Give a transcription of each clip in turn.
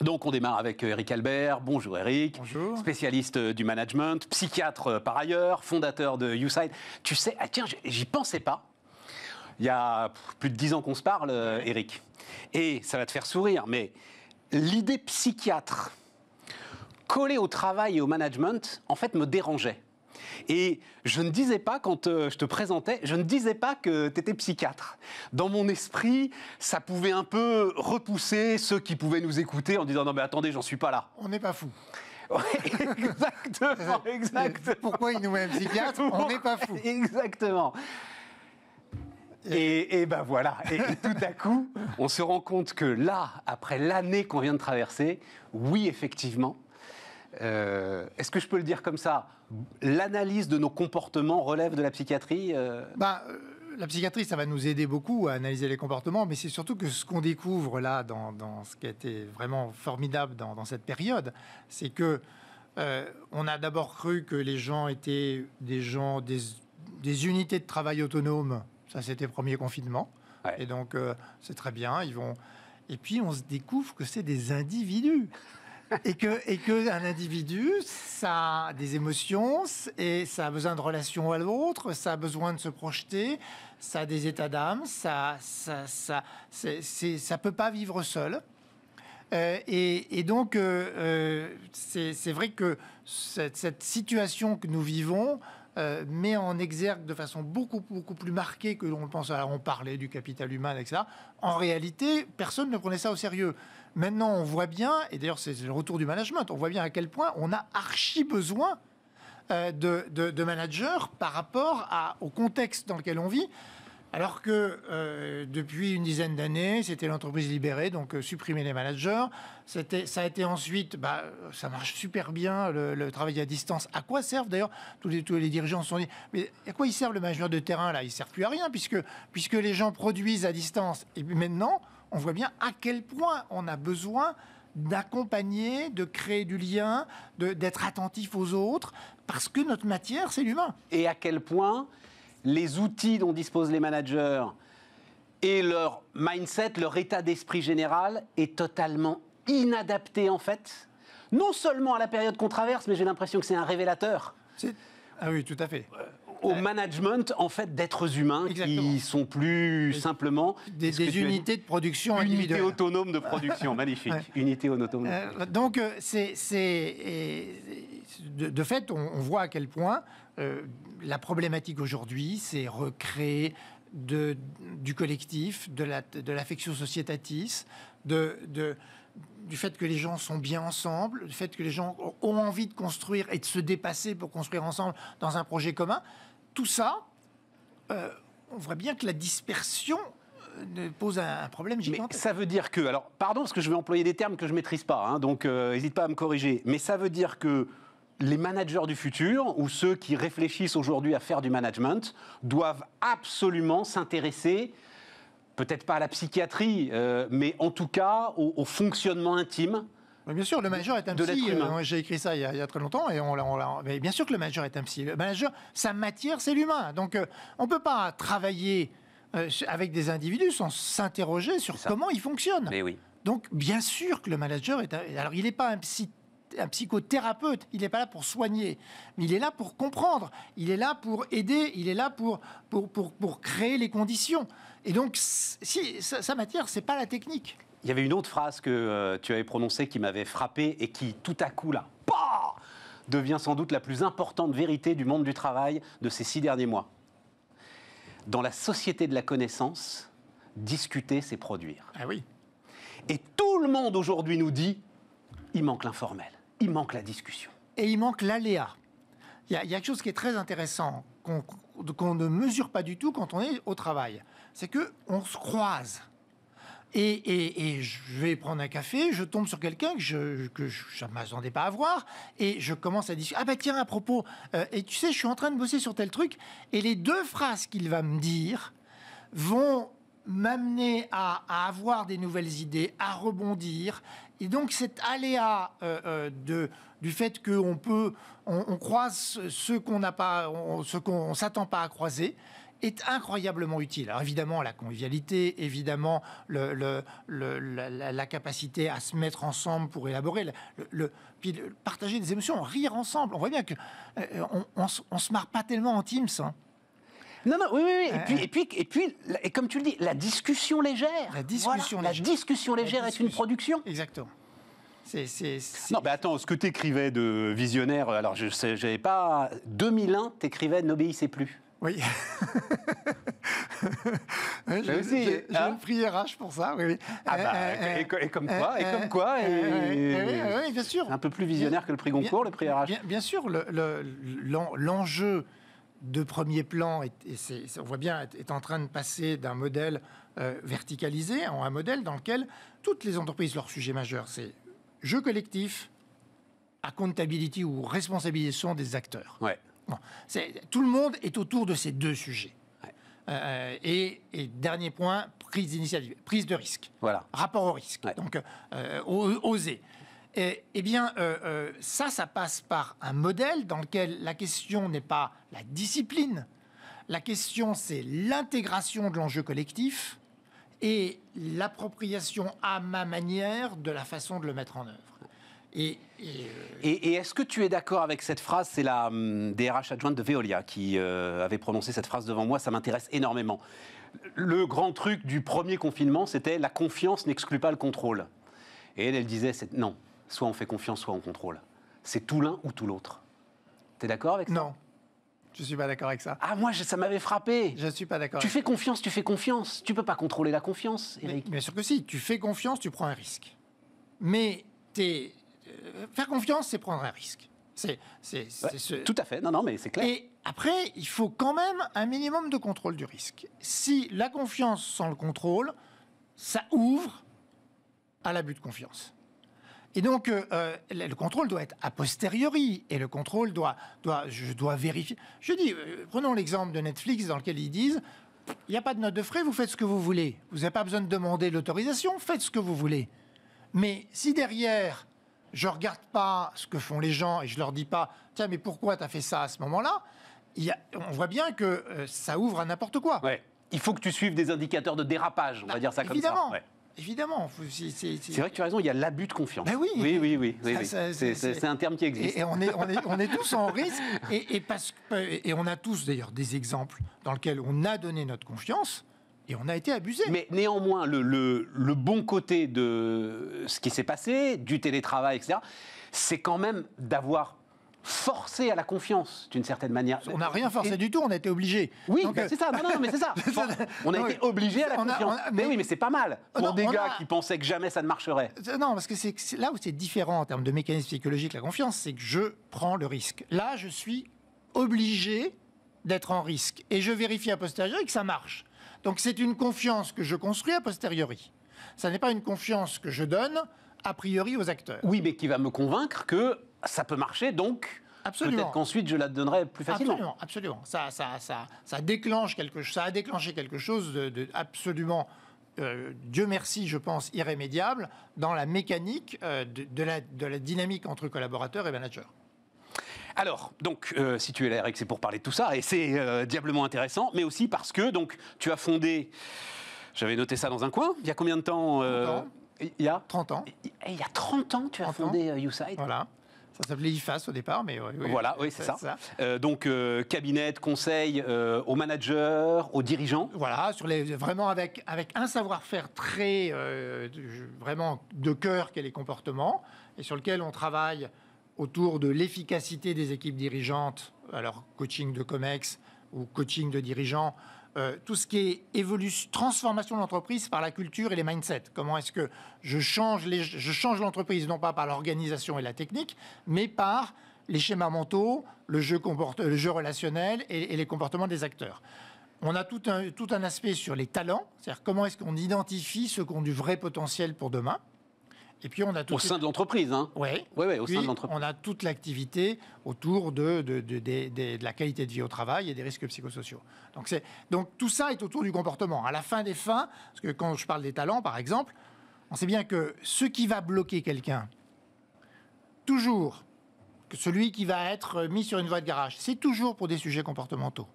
Donc on démarre avec euh, Eric Albert. Bonjour Eric. Spécialiste euh, du management, psychiatre euh, par ailleurs, fondateur de YouSide. Tu sais, ah tiens, j'y pensais pas. Il y a plus de dix ans qu'on se parle, Eric. Et ça va te faire sourire, mais l'idée psychiatre collée au travail et au management, en fait, me dérangeait. Et je ne disais pas, quand euh, je te présentais, je ne disais pas que tu étais psychiatre. Dans mon esprit, ça pouvait un peu repousser ceux qui pouvaient nous écouter en disant non mais attendez, j'en suis pas là. On n'est pas fou. exactement, exactement. Pourquoi il nous met psychiatre On n'est pas fou. Exactement. Et, ben voilà, et, tout à coup, on se rend compte que là, après l'année qu'on vient de traverser, oui, effectivement, euh, est-ce que je peux le dire comme ça l'analyse de nos comportements relève de la psychiatrie euh bah, euh, la psychiatrie, ça va nous aider beaucoup à analyser les comportements, mais c'est surtout que ce qu'on découvre là, dans, ce qui a été vraiment formidable dans, cette période, c'est que euh, on a d'abord cru que les gens étaient des gens, des, unités de travail autonomes. Ça, c'était premier confinement. Et donc, c'est très bien, ils vont... Et puis, on se découvre que c'est des individus et que un individu, ça a des émotions et ça a besoin de relations à l'autre, ça a besoin de se projeter, ça a des états d'âme, ça ça ça ça peut pas vivre seul. Euh, et, donc euh, euh, c'est, vrai que cette, situation que nous vivons met en exergue de façon beaucoup, beaucoup plus marquée que l'on pense. Alors, on parlait du capital humain, ça. En réalité, personne ne prenait ça au sérieux maintenant, on voit bien, et d'ailleurs, c'est le retour du management, on voit bien à quel point on a archi besoin euh, de, managers par rapport à, au contexte dans lequel on vit. Alors que euh, depuis une dizaine d'années, c'était l'entreprise libérée, donc euh, supprimer les managers. ça a été ensuite, bah, ça marche super bien le, travail à distance. À quoi servent d'ailleurs tous les, tous les dirigeants se sont dit, mais à quoi ils servent le manager de terrain là Ils servent plus à rien puisque puisque les gens produisent à distance. Et maintenant, on voit bien à quel point on a besoin d'accompagner, de créer du lien, d'être attentif aux autres, parce que notre matière, c'est l'humain. Et à quel point les outils dont disposent les managers et leur mindset, leur état d'esprit général est totalement inadapté en fait, non seulement à la période qu'on traverse, mais j'ai l'impression que c'est un révélateur. Ah oui, tout à fait au management en fait d'êtres humains qui sont plus simplement des, unités de production unité autonome de production magnifique unité autonome euh, donc euh, c'est de, de, fait on, voit à quel point euh, la problématique aujourd'hui c'est recréer de, du collectif de la de l'affection sociétatis de, de du fait que les gens sont bien ensemble, du fait que les gens ont envie de construire et de se dépasser pour construire ensemble dans un projet commun tout ça, euh, on voit bien que la dispersion euh, pose un problème gigantesque. ça veut dire que, alors pardon parce que je vais employer des termes que je ne maîtrise pas, hein, donc n'hésite euh, pas à me corriger, mais ça veut dire que les managers du futur ou ceux qui réfléchissent aujourd'hui à faire du management doivent absolument s'intéresser peut-être pas à la psychiatrie, mais en tout cas au fonctionnement intime bien sûr, le manager est un psy. Euh, j'ai écrit ça il y, a, très longtemps et on, mais bien sûr que le manager est un psy. Le manager, sa matière, c'est l'humain. Donc euh, on ne peut pas travailler euh, avec des individus sans s'interroger sur comment ils fonctionnent. Mais oui. Donc bien sûr que le manager est alors il n'est pas un psy un psychothérapeute, il n'est pas là pour soigner, mais il est là pour comprendre, il est là pour aider, il est là pour, pour, pour, pour créer les conditions. Et donc, si, sa, sa matière, c'est pas la technique il y avait une autre phrase que euh, tu avais prononcée qui m'avait frappé et qui, tout à coup, là, devient sans doute la plus importante vérité du monde du travail de ces six derniers mois. Dans la société de la connaissance, discuter, c'est produire. Ah oui. Et tout le monde aujourd'hui nous dit, il manque l'informel, il manque la discussion. Et il manque l'aléa. Il y, a quelque chose qui est très intéressant, qu'on ne mesure pas du tout quand on est au travail. C'est que on se croise et, je vais prendre un café, je tombe sur quelqu'un que je ne m'attendais pas à voir, et je commence à discuter. Ah bah tiens, à propos, euh, et tu sais, je suis en train de bosser sur tel truc, et les deux phrases qu'il va me dire vont m'amener à, avoir des nouvelles idées, à rebondir. Et donc cet aléa euh, euh, du fait qu'on peut, on, croise ce qu'on n'a pas, ce qu'on s'attend pas à croiser, est incroyablement utile. Alors évidemment, la convivialité, évidemment, le, le, la, capacité à se mettre ensemble pour élaborer, le, puis partager des émotions, rire ensemble. On voit bien que euh, on, se marre pas tellement en Teams. Hein. Non, non, oui, oui, euh. Et, puis, et, puis, et puis, et comme tu le dis, la discussion légère. La discussion légère. discussion légère est une production. Exactement. c'est Non, mais attends, ce que tu écrivais de visionnaire, alors je sais, j'avais pas. 2001, tu écrivais N'obéissez plus. Oui. Hein, j'ai aussi. Le hein une prière hein, pour ça. Oui. Ah eh, bah, eh, eh, et, comme quoi, et comme quoi, oui, bien sûr. Un peu plus visionnaire que le prix Goncourt, le prix RH. Bien, sûr, l'enjeu le, de premier plan, est, et on voit bien, est, en train de passer d'un modèle euh, verticalisé à un modèle dans lequel toutes les entreprises, leur sujet majeur, c'est jeu collectif, accountability ou responsabilisation des acteurs. Ouais c'est Tout le monde est autour de ces deux sujets. Euh, et, dernier point, prise d'initiative, prise de risque. Voilà. Rapport au risque. Donc, euh, euh, oser. Et, eh bien, ça, ça passe par un modèle dans lequel la question n'est pas la discipline, la question c'est l'intégration de l'enjeu collectif et l'appropriation à ma manière de la façon de le mettre en œuvre. Euh, et, et, est-ce que tu es d'accord avec cette phrase C'est la hum, DRH adjointe de Veolia qui euh, avait prononcé cette phrase devant moi, ça m'intéresse énormément. Le grand truc du premier confinement, c'était la confiance n'exclut pas le contrôle. Et elle, elle disait, non, soit on fait confiance, soit on contrôle. C'est tout l'un ou tout l'autre. tu es d'accord avec ça Non. Je suis pas d'accord avec ça. Ah moi ça m'avait frappé. Je suis pas d'accord. Tu fais confiance, tu fais confiance. Tu peux pas contrôler la confiance, Eric. bien sûr que si. Tu fais confiance, tu prends un risque. Mais t'es euh, faire confiance, c'est prendre un risque. C'est, c'est, c'est Tout à fait, non, non, mais c'est clair. Et après, il faut quand même un minimum de contrôle du risque. Si la confiance sans le contrôle, ça ouvre à l'abus de confiance. Et donc, euh, euh, le contrôle doit être a posteriori, et le contrôle doit, doit je dois vérifier. Je dis, prenons l'exemple de Netflix dans lequel ils disent, il n'y a pas de note de frais, vous faites ce que vous voulez. Vous n'avez pas besoin de demander l'autorisation, faites ce que vous voulez. Mais si derrière, je regarde pas ce que font les gens et je leur dis pas, tiens, mais pourquoi tu as fait ça à ce moment-là On voit bien que euh, ça ouvre à n'importe quoi. Il faut que tu suives des indicateurs de dérapage, on va bah, dire ça comme ça. Évidemment. C'est vrai que tu as raison, il y a l'abus de confiance. Bah oui, oui, oui, C'est un terme qui existe. Et, on, est, tous en risque. Et, et, et on a tous d'ailleurs des exemples dans lesquels on a donné notre confiance et on a été abusé. Mais néanmoins, le, bon côté de ce qui s'est passé, du télétravail, etc., c'est quand même d'avoir forcé à la confiance, d'une certaine manière. On n'a rien forcé du tout, on a été obligé. Oui, bah, euh, c'est ça. Non, mais c'est ça. On a été obligé à la confiance. mais... oui, mais c'est pas mal pour des gars qui pensaient que jamais ça ne marcherait. Non, parce que c'est là où c'est différent en termes de mécanisme psychologique, la confiance, c'est que je prends le risque. Là, je suis obligé d'être en risque. Et je vérifie à posteriori que ça marche. Donc c'est une confiance que je construis a posteriori. Ça n'est pas une confiance que je donne a priori aux acteurs. Oui, mais qui va me convaincre que ça peut marcher, donc Peut-être qu'ensuite je la donnerai plus facilement. Absolument, absolument. Ça, déclenche quelque, ça a déclenché quelque chose de, absolument, euh, Dieu merci, je pense, irrémédiable dans la mécanique euh, de, la, de la dynamique entre collaborateurs et managers. Alors, donc, euh, si tu es là, que c'est pour parler de tout ça, et c'est euh, diablement intéressant, mais aussi parce que donc tu as fondé, j'avais noté ça dans un coin, il y a combien de temps Il y a 30 ans. Il y a 30 ans, tu as fondé euh, YouSide Voilà. Ça s'appelait IFAS au départ, mais oui. voilà, oui, c'est ça. donc, cabinet conseil aux managers, aux dirigeants. Voilà, sur les, vraiment avec, avec un savoir-faire très, vraiment de cœur qu'est les comportements, et sur lequel on travaille autour de l'efficacité des équipes dirigeantes, alors coaching de COMEX ou coaching de dirigeants, euh, tout ce qui est évolution, transformation de l'entreprise par la culture et les mindsets. Comment est-ce que je change, l'entreprise, non pas par l'organisation et la technique, mais par les schémas mentaux, le jeu, relationnel et, les comportements des acteurs. On a tout un, tout un aspect sur les talents, c'est-à-dire comment est-ce qu'on identifie ceux qui ont du vrai potentiel pour demain, et puis on a au sein de l'entreprise, hein. Oui. au sein On a toute l'activité autour de de, la qualité de vie au travail et des risques psychosociaux. Donc, donc tout ça est autour du comportement. À la fin des fins, parce que quand je parle des talents, par exemple, on sait bien que ce qui va bloquer quelqu'un, toujours, que celui qui va être mis sur une voie de garage, c'est toujours pour des sujets comportementaux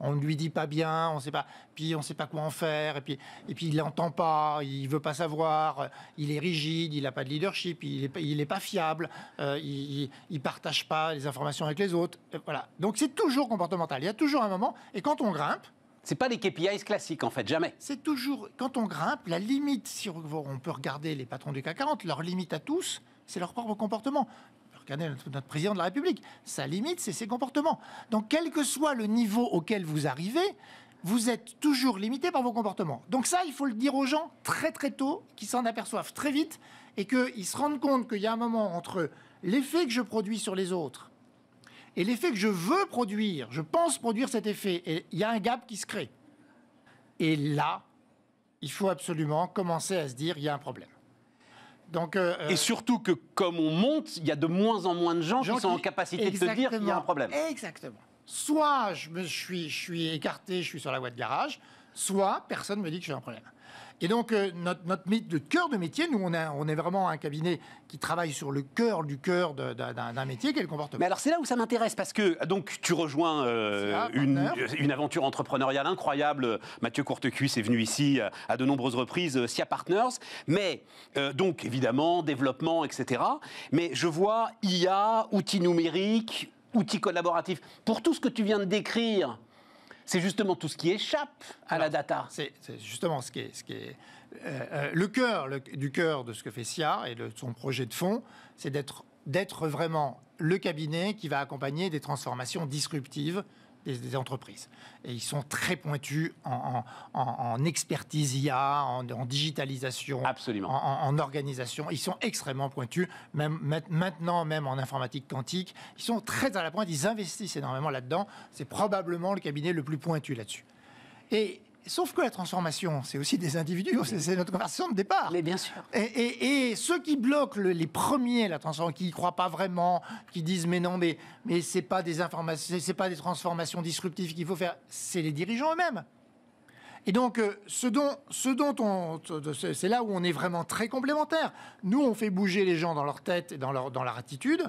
on ne lui dit pas bien, on sait pas, puis on sait pas quoi en faire, et puis, et puis il n'entend pas, il veut pas savoir, euh, il est rigide, il n'a pas de leadership, il n'est est pas fiable, euh, il, partage pas les informations avec les autres, euh, voilà. Donc c'est toujours comportemental, il y a toujours un moment, et quand on grimpe, c'est pas les KPIs classiques en fait, jamais. C'est toujours quand on grimpe, la limite, si on peut regarder les patrons du CAC 40, leur limite à tous, c'est leur propre comportement notre, notre président de la République. Sa limite, c'est ses comportements. Donc, quel que soit le niveau auquel vous arrivez, vous êtes toujours limité par vos comportements. Donc ça, il faut le dire aux gens très très tôt, qu'ils s'en aperçoivent très vite et qu'ils se rendent compte qu'il y a un moment entre l'effet que je produis sur les autres et l'effet que je veux produire, je pense produire cet effet, et il y a un gap qui se crée. Et là, il faut absolument commencer à se dire, il y a un problème. Euh, euh, et surtout que comme on monte, il y a de moins en moins de gens, qui sont en capacité de se dire qu'il y a un problème. Exactement. Soit je, me suis, je suis écarté, je suis sur la voie de garage, soit personne me dit que j'ai un problème. Et donc, euh, notre, cœur de métier, nous, on, est vraiment un cabinet qui travaille sur le cœur du cœur d'un métier quel comportement. Mais alors, c'est là où ça m'intéresse, parce que, donc, tu rejoins euh, une, aventure entrepreneuriale incroyable. Mathieu Courtecuisse est venu ici euh, à de nombreuses reprises, SIA Partners. Mais, donc, évidemment, développement, etc. Mais je vois IA, outils numériques, outils collaboratifs. Pour tout ce que tu viens de décrire, c'est justement tout ce qui échappe à la data. C'est justement ce qui est, euh, euh, le cœur du cœur de ce que fait SIA et de son projet de fond. c'est d'être vraiment le cabinet qui va accompagner des transformations disruptives des, entreprises. Et ils sont très pointus en, expertise IA, en, digitalisation, Absolument. En, organisation. Ils sont extrêmement pointus, même maintenant, même en informatique quantique. Ils sont très à la pointe, ils investissent énormément là-dedans. C'est probablement le cabinet le plus pointu là-dessus. Et Sauf que la transformation, c'est aussi des individus, c'est notre conversation de départ. Mais bien sûr. Et, ceux qui bloquent les premiers la transformation, qui n'y croient pas vraiment, qui disent mais non, mais mais c'est pas des pas des transformations disruptives qu'il faut faire, c'est les dirigeants eux-mêmes. Et donc, euh, ce dont, ce dont on, c'est là où on est vraiment très complémentaires. Nous, on fait bouger les gens dans leur tête et dans leur, dans attitude.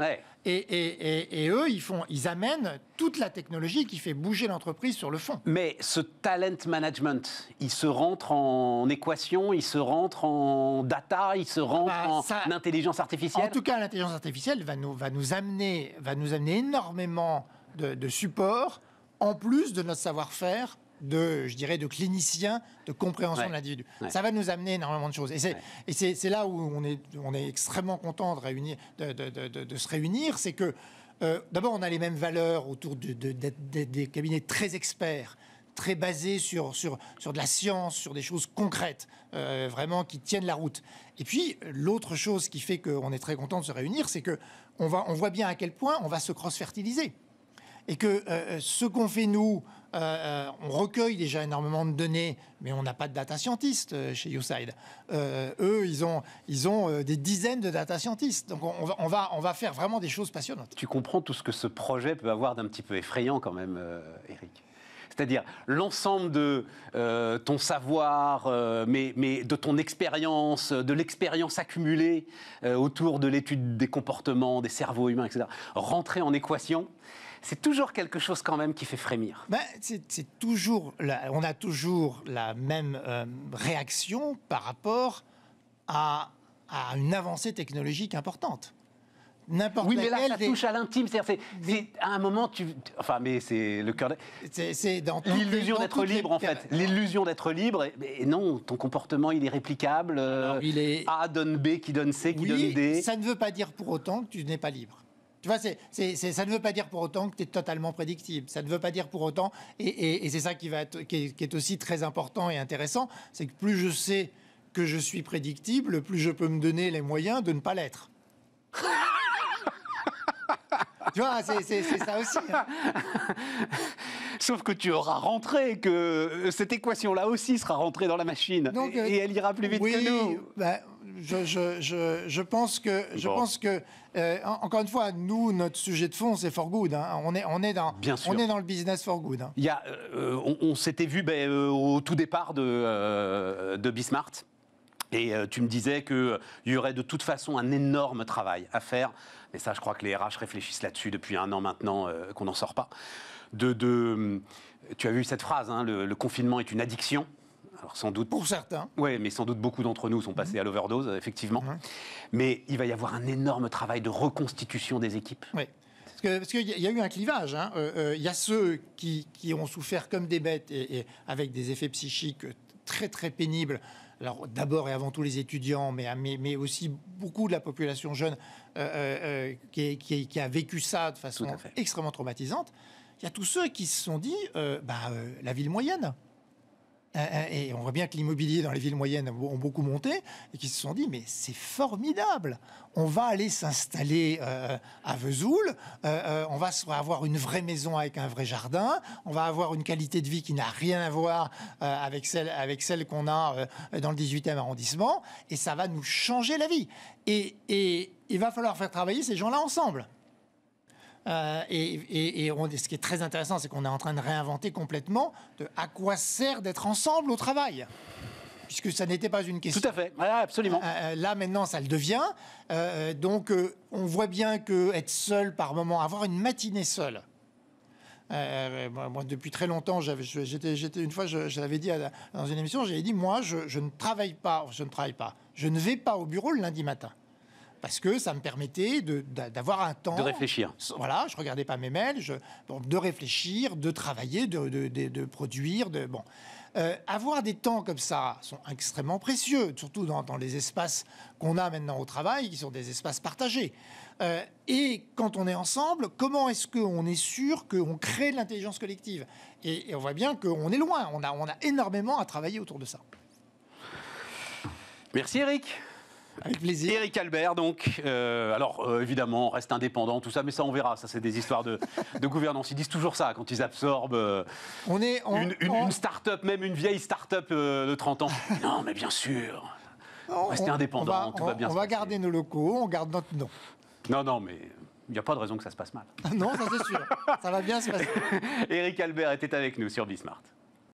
Et, eux, ils, font, ils amènent toute la technologie qui fait bouger l'entreprise sur le fond. Mais ce talent management, il se rentre en équation, il se rentre en data, il se rentre ah bah, en intelligence artificielle. En tout cas, l'intelligence artificielle va nous, va nous, amener, va nous amener énormément de, de support en plus de notre savoir-faire de, je dirais, de clinicien, de compréhension de l'individu. Ça va nous amener énormément de choses. Et c'est là où on est, on est extrêmement content de, réunir, de, se réunir, c'est que euh, d'abord on a les mêmes valeurs autour des cabinets très experts très basés sur, sur, sur de la science, sur des choses concrètes, euh, vraiment qui tiennent la route. Et puis, l'autre chose qui fait qu'on est très content de se réunir, c'est que on, va, on voit bien à quel point on va se cross-fertiliser. Et que euh, ce qu'on fait, nous, euh, euh, on recueille déjà énormément de données, mais on n'a pas de data scientist euh, chez YouSide. eux, ils ont, des dizaines de data scientists. Donc on va, faire vraiment des choses passionnantes. Tu comprends tout ce que ce projet peut avoir d'un petit peu effrayant quand même, Eric c'est-à-dire l'ensemble de ton savoir, mais, de ton expérience, de l'expérience accumulée autour de l'étude des comportements, des cerveaux humains, etc., rentrer en équation c'est toujours quelque chose quand même qui fait frémir. Ben, c'est toujours, on a toujours la même euh, réaction par rapport à, une avancée technologique importante n'importe oui, mais là, ça touche à l'intime. C'est à un moment, tu. Enfin, mais c'est le cœur. C'est dans l'illusion d'être libre, en eh, fait. L'illusion d'être libre. Et, non, ton comportement, il est réplicable. Euh, il est... A donne B, qui donne C, qui donne D. Ça ne veut pas dire pour autant que tu n'es pas libre. Tu vois, ça ne veut pas dire pour autant que tu es totalement prédictible. Ça ne veut pas dire pour autant, et, c'est ça qui, va qui, est, aussi très important et intéressant, c'est que plus je sais que je suis prédictible, plus je peux me donner les moyens de ne pas l'être. tu vois, c'est ça aussi. Hein. Sauf que tu auras rentré, que euh, cette équation-là aussi sera rentrée dans la machine. Euh, et, elle ira plus vite que nous. Ben, je, pense que, je pense que euh, encore une fois, nous, notre sujet de fond, c'est for good. Hein. On, est, on, est dans, on est dans le business for good. Hein. on, s'était vu ben, au tout départ de, de Bismart. Et tu me disais qu'il y aurait de toute façon un énorme travail à faire mais ça je crois que les RH réfléchissent là-dessus depuis un an maintenant, euh, qu'on n'en sort pas, de, de, euh, Tu as vu cette phrase, hein, le, confinement est une addiction. Alors sans doute. Pour certains. Oui, mais sans doute beaucoup d'entre nous sont passés mhm. à l'overdose, effectivement. Mais il va y avoir un énorme travail de reconstitution des équipes. Oui. Parce qu'il y a eu un clivage. Il hein. euh, y a ceux qui, qui, ont souffert comme des bêtes et avec des effets psychiques très très pénibles alors d'abord et avant tout les étudiants, mais, mais, aussi beaucoup de la population jeune euh, euh, euh, qui, qui, a vécu ça de façon extrêmement traumatisante, il y a tous ceux qui se sont dit, bah, la ville moyenne, euh, euh, et on voit bien que l'immobilier dans les villes moyennes ont beaucoup monté et qui se sont dit mais c'est formidable, on va aller s'installer euh, à Vesoul, on va avoir une vraie maison avec un vrai jardin, on va avoir une qualité de vie qui n'a rien à voir avec celle qu'on a dans le 18e arrondissement et ça va nous changer la vie. et il va falloir faire travailler ces gens-là ensemble. Euh, et, ce qui est très intéressant, c'est qu'on est en train de réinventer complètement de à quoi sert d'être ensemble au travail puisque ça n'était pas une question. Tout à fait, absolument. Euh, euh, là maintenant, ça le devient. donc, on voit bien que être seul par moment, avoir une matinée seule. moi, depuis très longtemps, j'étais une fois, je, l'avais dit dans une émission, j'avais dit, moi, je, ne travaille pas, je ne travaille pas, je ne vais pas au bureau le lundi matin parce que ça me permettait d'avoir un temps. De réfléchir. Voilà, je regardais pas mes mails, de réfléchir, de travailler, de, produire, de. Bon. Euh, avoir des temps comme ça sont extrêmement précieux, surtout dans, les espaces qu'on a maintenant au travail, qui sont des espaces partagés. Euh, et quand on est ensemble, comment est-ce qu'on est sûr qu'on crée de l'intelligence collective et, et, on voit bien qu'on est loin, on a, on a énormément à travailler autour de ça. Merci Eric. Avec plaisir. Eric Albert, donc. Euh, alors, euh, évidemment, reste indépendant, tout ça, mais ça, on verra. Ça, c'est des histoires de, gouvernance. Ils disent toujours ça quand ils absorbent euh, on est, une, start-up, même une vieille start-up de 30 ans. non, mais bien sûr. restez indépendant, tout va bien. On va garder nos locaux, on garde notre nom. Non, non, mais il n'y a pas de raison que ça se passe mal. non, ça c'est sûr. ça va bien se passer. Eric Albert était avec nous sur Smart.